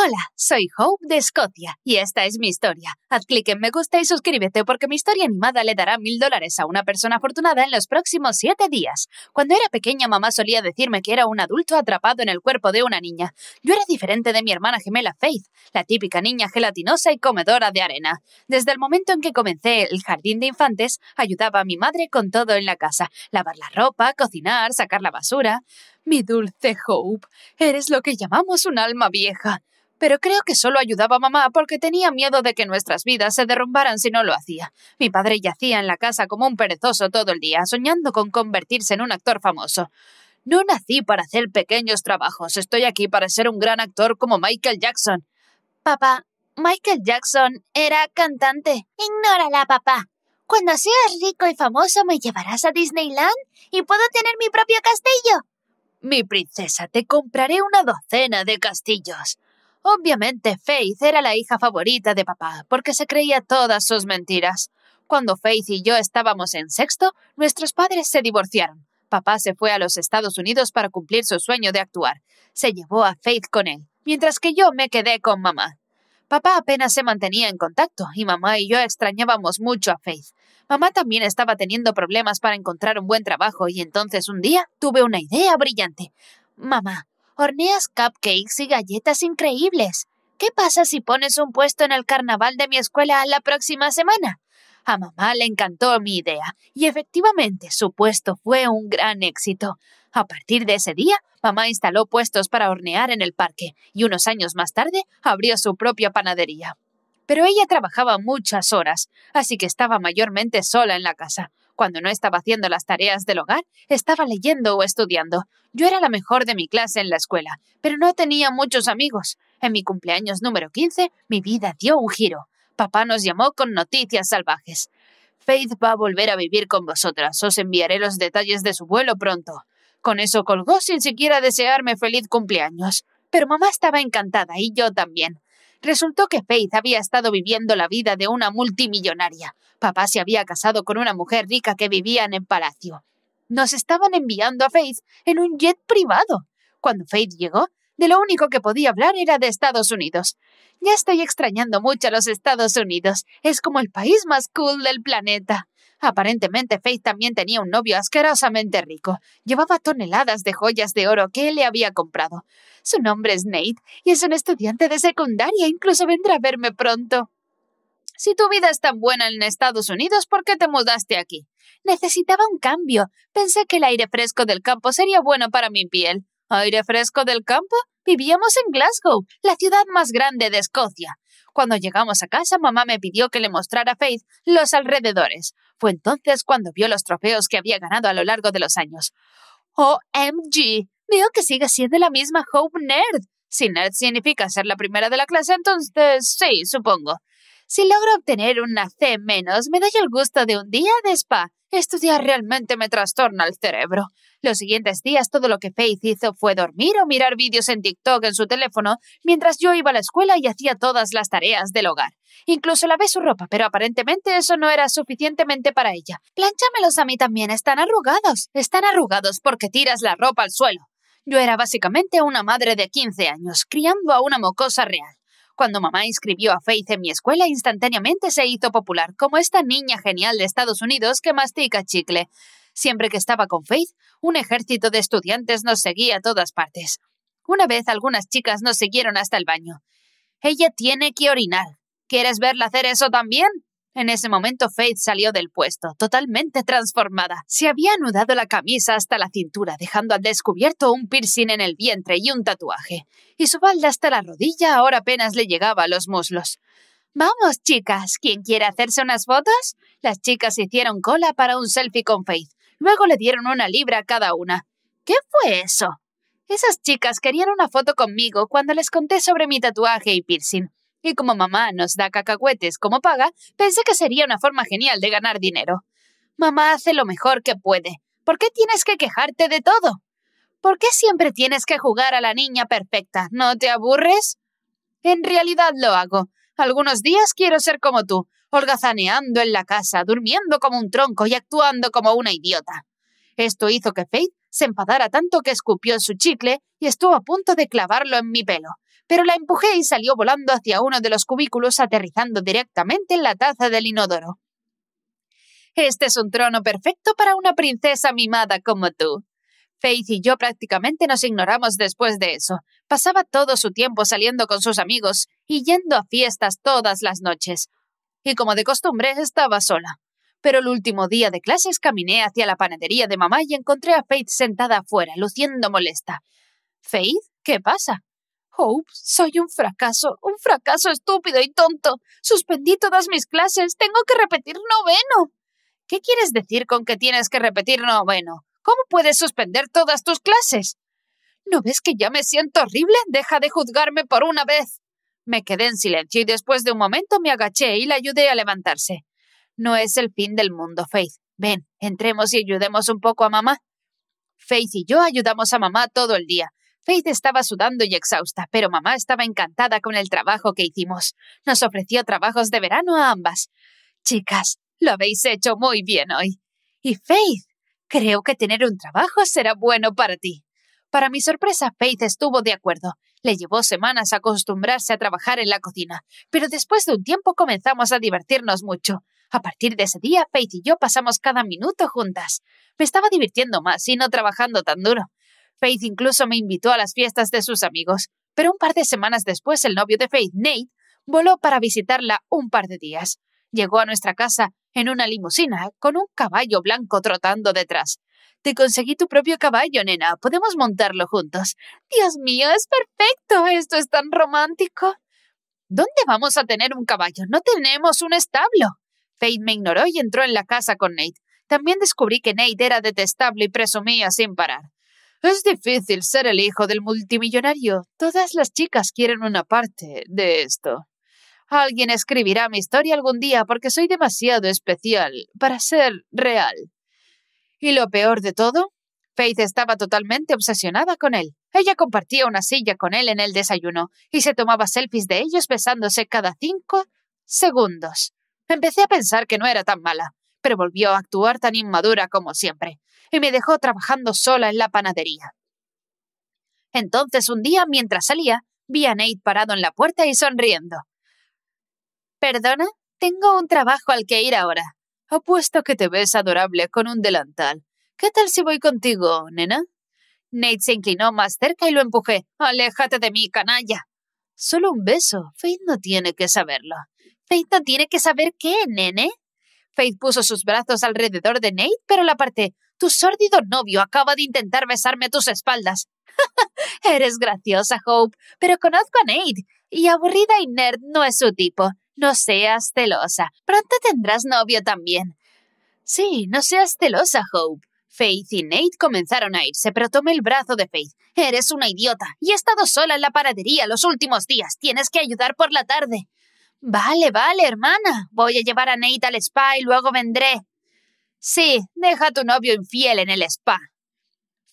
Hola, soy Hope de Escocia y esta es mi historia. Haz clic en me gusta y suscríbete porque mi historia animada le dará mil dólares a una persona afortunada en los próximos siete días. Cuando era pequeña mamá solía decirme que era un adulto atrapado en el cuerpo de una niña. Yo era diferente de mi hermana gemela Faith, la típica niña gelatinosa y comedora de arena. Desde el momento en que comencé el jardín de infantes, ayudaba a mi madre con todo en la casa, lavar la ropa, cocinar, sacar la basura. Mi dulce Hope, eres lo que llamamos un alma vieja. Pero creo que solo ayudaba a mamá porque tenía miedo de que nuestras vidas se derrumbaran si no lo hacía. Mi padre yacía en la casa como un perezoso todo el día, soñando con convertirse en un actor famoso. No nací para hacer pequeños trabajos, estoy aquí para ser un gran actor como Michael Jackson. Papá, Michael Jackson era cantante. Ignórala, papá. Cuando seas rico y famoso me llevarás a Disneyland y puedo tener mi propio castillo. Mi princesa, te compraré una docena de castillos. Obviamente Faith era la hija favorita de papá, porque se creía todas sus mentiras. Cuando Faith y yo estábamos en sexto, nuestros padres se divorciaron. Papá se fue a los Estados Unidos para cumplir su sueño de actuar. Se llevó a Faith con él, mientras que yo me quedé con mamá. Papá apenas se mantenía en contacto y mamá y yo extrañábamos mucho a Faith. Mamá también estaba teniendo problemas para encontrar un buen trabajo y entonces un día tuve una idea brillante. Mamá, Horneas cupcakes y galletas increíbles. ¿Qué pasa si pones un puesto en el carnaval de mi escuela la próxima semana? A mamá le encantó mi idea, y efectivamente su puesto fue un gran éxito. A partir de ese día, mamá instaló puestos para hornear en el parque, y unos años más tarde abrió su propia panadería. Pero ella trabajaba muchas horas, así que estaba mayormente sola en la casa. Cuando no estaba haciendo las tareas del hogar, estaba leyendo o estudiando. Yo era la mejor de mi clase en la escuela, pero no tenía muchos amigos. En mi cumpleaños número 15, mi vida dio un giro. Papá nos llamó con noticias salvajes. Faith va a volver a vivir con vosotras. Os enviaré los detalles de su vuelo pronto. Con eso colgó sin siquiera desearme feliz cumpleaños. Pero mamá estaba encantada y yo también. Resultó que Faith había estado viviendo la vida de una multimillonaria. Papá se había casado con una mujer rica que vivía en el palacio. Nos estaban enviando a Faith en un jet privado. Cuando Faith llegó, de lo único que podía hablar era de Estados Unidos. Ya estoy extrañando mucho a los Estados Unidos. Es como el país más cool del planeta. Aparentemente Faith también tenía un novio asquerosamente rico. Llevaba toneladas de joyas de oro que él le había comprado. Su nombre es Nate y es un estudiante de secundaria. Incluso vendrá a verme pronto. Si tu vida es tan buena en Estados Unidos, ¿por qué te mudaste aquí? Necesitaba un cambio. Pensé que el aire fresco del campo sería bueno para mi piel aire fresco del campo, vivíamos en Glasgow, la ciudad más grande de Escocia. Cuando llegamos a casa, mamá me pidió que le mostrara a Faith los alrededores. Fue entonces cuando vio los trofeos que había ganado a lo largo de los años. OMG, veo que sigue siendo la misma Hope Nerd. Si nerd significa ser la primera de la clase, entonces sí, supongo. Si logro obtener una C menos, me doy el gusto de un día de spa. Estudiar realmente me trastorna el cerebro. Los siguientes días todo lo que Faith hizo fue dormir o mirar vídeos en TikTok en su teléfono mientras yo iba a la escuela y hacía todas las tareas del hogar. Incluso lavé su ropa, pero aparentemente eso no era suficientemente para ella. Plánchamelos a mí también, están arrugados. Están arrugados porque tiras la ropa al suelo. Yo era básicamente una madre de 15 años, criando a una mocosa real. Cuando mamá inscribió a Faith en mi escuela, instantáneamente se hizo popular como esta niña genial de Estados Unidos que mastica chicle. Siempre que estaba con Faith, un ejército de estudiantes nos seguía a todas partes. Una vez algunas chicas nos siguieron hasta el baño. Ella tiene que orinar. ¿Quieres verla hacer eso también? En ese momento Faith salió del puesto, totalmente transformada. Se había anudado la camisa hasta la cintura, dejando al descubierto un piercing en el vientre y un tatuaje. Y su balda hasta la rodilla ahora apenas le llegaba a los muslos. Vamos, chicas, ¿quién quiere hacerse unas fotos? Las chicas hicieron cola para un selfie con Faith. Luego le dieron una libra a cada una. ¿Qué fue eso? Esas chicas querían una foto conmigo cuando les conté sobre mi tatuaje y piercing y como mamá nos da cacahuetes como paga, pensé que sería una forma genial de ganar dinero. Mamá hace lo mejor que puede. ¿Por qué tienes que quejarte de todo? ¿Por qué siempre tienes que jugar a la niña perfecta? ¿No te aburres? En realidad lo hago. Algunos días quiero ser como tú, holgazaneando en la casa, durmiendo como un tronco y actuando como una idiota. Esto hizo que Faith se enfadara tanto que escupió su chicle y estuvo a punto de clavarlo en mi pelo pero la empujé y salió volando hacia uno de los cubículos, aterrizando directamente en la taza del inodoro. Este es un trono perfecto para una princesa mimada como tú. Faith y yo prácticamente nos ignoramos después de eso. Pasaba todo su tiempo saliendo con sus amigos y yendo a fiestas todas las noches. Y como de costumbre, estaba sola. Pero el último día de clases caminé hacia la panadería de mamá y encontré a Faith sentada afuera, luciendo molesta. Faith, ¿qué pasa? Hope, soy un fracaso, un fracaso estúpido y tonto. Suspendí todas mis clases, tengo que repetir noveno. ¿Qué quieres decir con que tienes que repetir noveno? ¿Cómo puedes suspender todas tus clases? ¿No ves que ya me siento horrible? Deja de juzgarme por una vez. Me quedé en silencio y después de un momento me agaché y la ayudé a levantarse. No es el fin del mundo, Faith. Ven, entremos y ayudemos un poco a mamá. Faith y yo ayudamos a mamá todo el día. Faith estaba sudando y exhausta, pero mamá estaba encantada con el trabajo que hicimos. Nos ofreció trabajos de verano a ambas. Chicas, lo habéis hecho muy bien hoy. Y Faith, creo que tener un trabajo será bueno para ti. Para mi sorpresa, Faith estuvo de acuerdo. Le llevó semanas acostumbrarse a trabajar en la cocina, pero después de un tiempo comenzamos a divertirnos mucho. A partir de ese día, Faith y yo pasamos cada minuto juntas. Me estaba divirtiendo más y no trabajando tan duro. Faith incluso me invitó a las fiestas de sus amigos, pero un par de semanas después el novio de Faith, Nate, voló para visitarla un par de días. Llegó a nuestra casa en una limusina con un caballo blanco trotando detrás. Te conseguí tu propio caballo, nena. Podemos montarlo juntos. Dios mío, es perfecto. Esto es tan romántico. ¿Dónde vamos a tener un caballo? No tenemos un establo. Faith me ignoró y entró en la casa con Nate. También descubrí que Nate era detestable y presumía sin parar. Es difícil ser el hijo del multimillonario. Todas las chicas quieren una parte de esto. Alguien escribirá mi historia algún día porque soy demasiado especial para ser real. Y lo peor de todo, Faith estaba totalmente obsesionada con él. Ella compartía una silla con él en el desayuno y se tomaba selfies de ellos besándose cada cinco segundos. Empecé a pensar que no era tan mala, pero volvió a actuar tan inmadura como siempre y me dejó trabajando sola en la panadería. Entonces un día, mientras salía, vi a Nate parado en la puerta y sonriendo. Perdona, tengo un trabajo al que ir ahora. Apuesto que te ves adorable con un delantal. ¿Qué tal si voy contigo, nena? Nate se inclinó más cerca y lo empujé. Aléjate de mí, canalla. Solo un beso. Faith no tiene que saberlo. Faith no tiene que saber qué, nene. Faith puso sus brazos alrededor de Nate, pero la parte. Tu sórdido novio acaba de intentar besarme a tus espaldas. Eres graciosa, Hope, pero conozco a Nate, y aburrida y nerd no es su tipo. No seas celosa. Pronto tendrás novio también. Sí, no seas celosa, Hope. Faith y Nate comenzaron a irse, pero tomé el brazo de Faith. Eres una idiota, y he estado sola en la paradería los últimos días. Tienes que ayudar por la tarde. Vale, vale, hermana. Voy a llevar a Nate al spa y luego vendré. Sí, deja a tu novio infiel en el spa.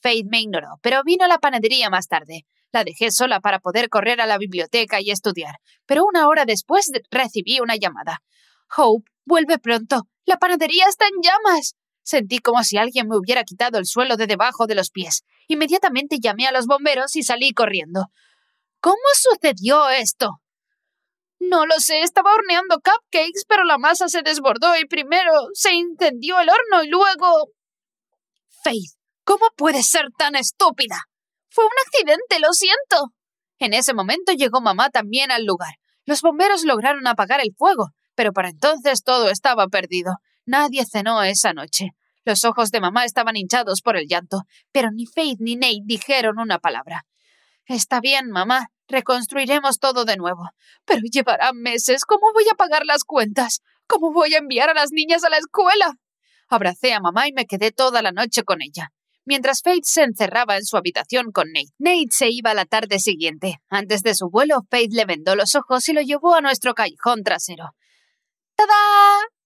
Faith me ignoró, pero vino a la panadería más tarde. La dejé sola para poder correr a la biblioteca y estudiar, pero una hora después recibí una llamada. Hope, vuelve pronto. La panadería está en llamas. Sentí como si alguien me hubiera quitado el suelo de debajo de los pies. Inmediatamente llamé a los bomberos y salí corriendo. ¿Cómo sucedió esto? No lo sé, estaba horneando cupcakes, pero la masa se desbordó y primero se incendió el horno y luego... Faith, ¿cómo puedes ser tan estúpida? Fue un accidente, lo siento. En ese momento llegó mamá también al lugar. Los bomberos lograron apagar el fuego, pero para entonces todo estaba perdido. Nadie cenó esa noche. Los ojos de mamá estaban hinchados por el llanto, pero ni Faith ni Nate dijeron una palabra. Está bien, mamá, Reconstruiremos todo de nuevo. Pero llevará meses. ¿Cómo voy a pagar las cuentas? ¿Cómo voy a enviar a las niñas a la escuela? Abracé a mamá y me quedé toda la noche con ella. Mientras Faith se encerraba en su habitación con Nate, Nate se iba la tarde siguiente. Antes de su vuelo, Faith le vendó los ojos y lo llevó a nuestro callejón trasero. ¡Tada!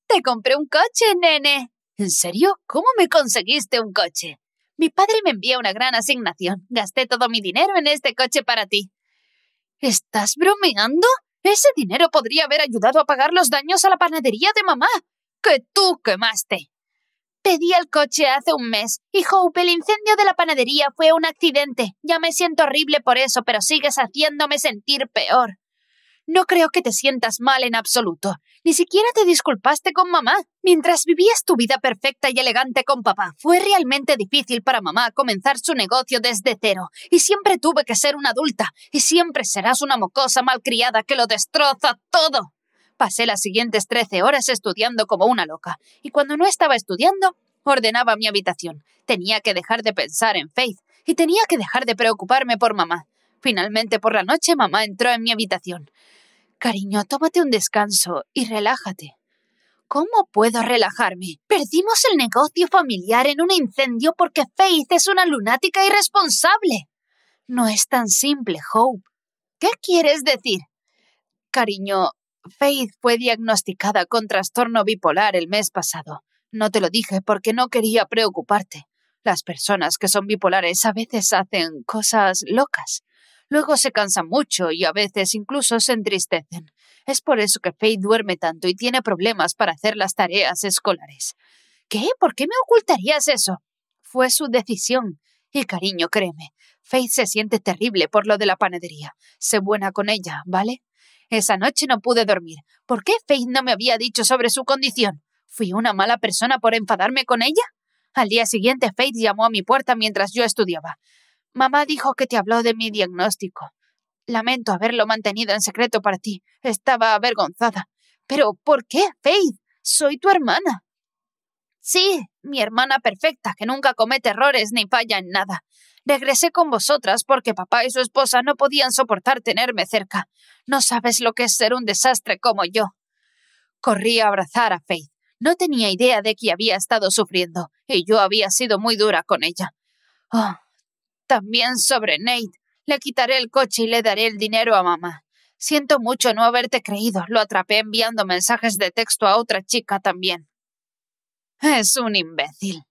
Te compré un coche, nene. ¿En serio? ¿Cómo me conseguiste un coche? Mi padre me envía una gran asignación. Gasté todo mi dinero en este coche para ti. ¿Estás bromeando? Ese dinero podría haber ayudado a pagar los daños a la panadería de mamá, que tú quemaste. Pedí el coche hace un mes y Hope, el incendio de la panadería fue un accidente. Ya me siento horrible por eso, pero sigues haciéndome sentir peor. No creo que te sientas mal en absoluto. Ni siquiera te disculpaste con mamá. Mientras vivías tu vida perfecta y elegante con papá, fue realmente difícil para mamá comenzar su negocio desde cero. Y siempre tuve que ser una adulta. Y siempre serás una mocosa malcriada que lo destroza todo. Pasé las siguientes trece horas estudiando como una loca. Y cuando no estaba estudiando, ordenaba mi habitación. Tenía que dejar de pensar en Faith. Y tenía que dejar de preocuparme por mamá. Finalmente por la noche mamá entró en mi habitación. Cariño, tómate un descanso y relájate. ¿Cómo puedo relajarme? Perdimos el negocio familiar en un incendio porque Faith es una lunática irresponsable. No es tan simple, Hope. ¿Qué quieres decir? Cariño, Faith fue diagnosticada con trastorno bipolar el mes pasado. No te lo dije porque no quería preocuparte. Las personas que son bipolares a veces hacen cosas locas. Luego se cansan mucho y a veces incluso se entristecen. Es por eso que Faith duerme tanto y tiene problemas para hacer las tareas escolares. ¿Qué? ¿Por qué me ocultarías eso? Fue su decisión. Y cariño, créeme, Faith se siente terrible por lo de la panadería. Sé buena con ella, ¿vale? Esa noche no pude dormir. ¿Por qué Faith no me había dicho sobre su condición? ¿Fui una mala persona por enfadarme con ella? Al día siguiente, Faith llamó a mi puerta mientras yo estudiaba. Mamá dijo que te habló de mi diagnóstico. Lamento haberlo mantenido en secreto para ti. Estaba avergonzada. Pero ¿por qué, Faith? Soy tu hermana. Sí, mi hermana perfecta, que nunca comete errores ni falla en nada. Regresé con vosotras porque papá y su esposa no podían soportar tenerme cerca. No sabes lo que es ser un desastre como yo. Corrí a abrazar a Faith. No tenía idea de que había estado sufriendo, y yo había sido muy dura con ella. Oh, también sobre Nate. Le quitaré el coche y le daré el dinero a mamá. Siento mucho no haberte creído. Lo atrapé enviando mensajes de texto a otra chica también. Es un imbécil.